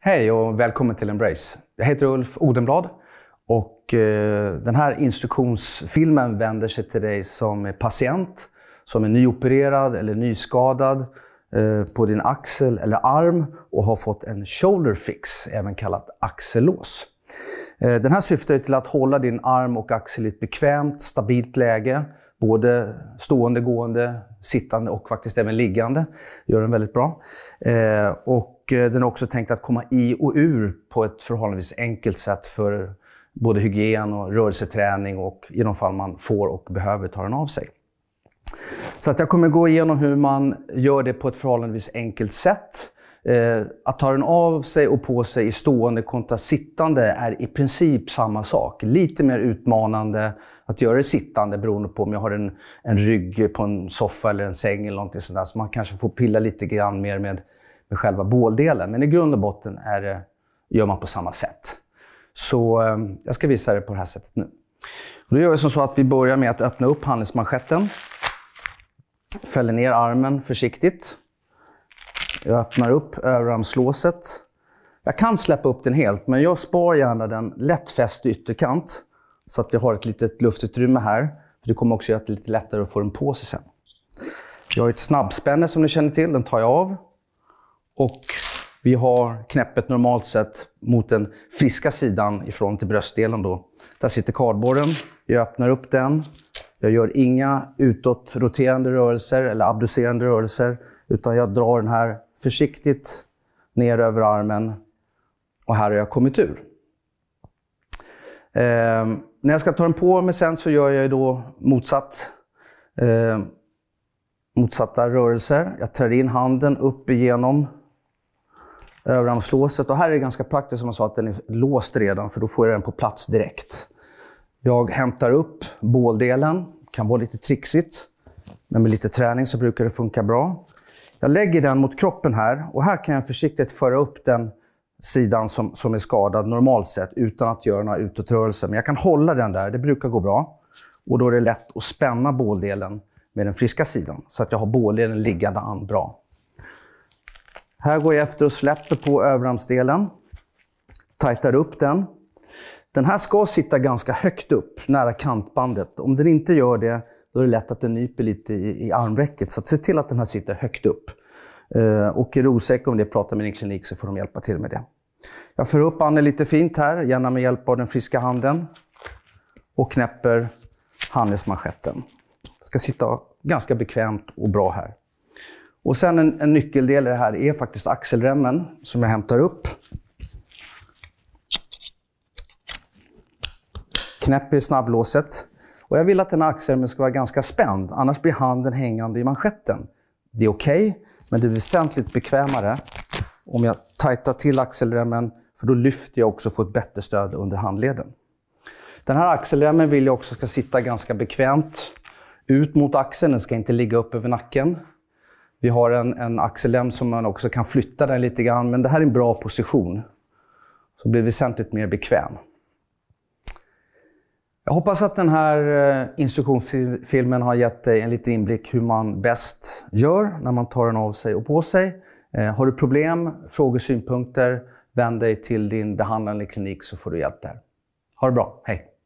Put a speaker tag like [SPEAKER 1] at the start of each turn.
[SPEAKER 1] Hej och välkommen till Embrace. Jag heter Ulf Odenblad och eh, den här instruktionsfilmen vänder sig till dig som är patient, som är nyopererad eller nyskadad eh, på din axel eller arm och har fått en shoulder fix, även kallat axellås. Eh, den här syftar till att hålla din arm och axel i ett bekvämt, stabilt läge. Både stående, gående, sittande och faktiskt även liggande. Det Gör den väldigt bra. Eh, och eh, den är också tänkt att komma i och ur på ett förhållandevis enkelt sätt för både hygien och rörelseträning och i de fall man får och behöver ta den av sig. Så att jag kommer gå igenom hur man gör det på ett förhållandevis enkelt sätt eh, att ta den av sig och på sig i stående kontra sittande är i princip samma sak. Lite mer utmanande att göra det sittande beroende på om jag har en, en rygg på en soffa eller en säng eller någonting sånt där. Så man kanske får pilla lite grann mer med, med själva båldelen. Men i grund och botten är det, eh, gör man på samma sätt. Så eh, jag ska visa det på det här sättet nu. Och då gör vi som så att vi börjar med att öppna upp handelsmanschetten. Fäller ner armen försiktigt. Jag öppnar upp överarmslåset. Jag kan släppa upp den helt, men jag spar gärna den lätt fäst ytterkant så att vi har ett litet luftutrymme här. För Det kommer också göra det lite lättare att få den på sig sen. Jag har ett snabbspänne som ni känner till, den tar jag av. Och vi har knäppet normalt sett mot den friska sidan ifrån till bröstdelen. Då. Där sitter kardborren. Jag öppnar upp den. Jag gör inga utåtroterande rörelser eller abducerande rörelser utan jag drar den här försiktigt ner över armen och här har jag kommit ur. Eh, när jag ska ta den på mig sen så gör jag då motsatt, eh, motsatta rörelser. Jag tar in handen upp igenom överarmslåset. Och här är det ganska praktiskt som jag sa att den är låst redan för då får jag den på plats direkt. Jag hämtar upp båldelen. kan vara lite trixigt. Men med lite träning så brukar det funka bra. Jag lägger den mot kroppen här och här kan jag försiktigt föra upp den sidan som, som är skadad normalt sett utan att göra några utåtrörelser. Men jag kan hålla den där, det brukar gå bra. Och då är det lätt att spänna båldelen med den friska sidan så att jag har båldelen liggande an bra. Här går jag efter och släpper på överarmsdelen. Tajtar upp den. Den här ska sitta ganska högt upp, nära kantbandet. Om den inte gör det då är det lätt att den nyper lite i, i armräcket. Så se till att den här sitter högt upp. Eh, och är du osäker om det, prata med din klinik så får de hjälpa till med det. Jag för upp handen lite fint här, gärna med hjälp av den friska handen. Och knäpper handledsmanschetten. Ska sitta ganska bekvämt och bra här. Och sen en, en nyckeldel i det här är faktiskt axelremmen som jag hämtar upp. Knäpper snabblåset. Och jag vill att den här axelremmen ska vara ganska spänd, annars blir handen hängande i manschetten. Det är okej, okay, men det är väsentligt bekvämare om jag tajtar till axelremmen, för då lyfter jag också och får ett bättre stöd under handleden. Den här axelremmen vill jag också ska sitta ganska bekvämt ut mot axeln, den ska inte ligga upp över nacken. Vi har en, en axellem som man också kan flytta den lite grann, men det här är en bra position. Så blir det väsentligt mer bekväm. Jag hoppas att den här eh, instruktionsfilmen har gett dig en liten inblick hur man bäst gör när man tar den av sig och på sig. Eh, har du problem, frågor, synpunkter, vänd dig till din behandlande klinik så får du hjälp där. Ha det bra. Hej!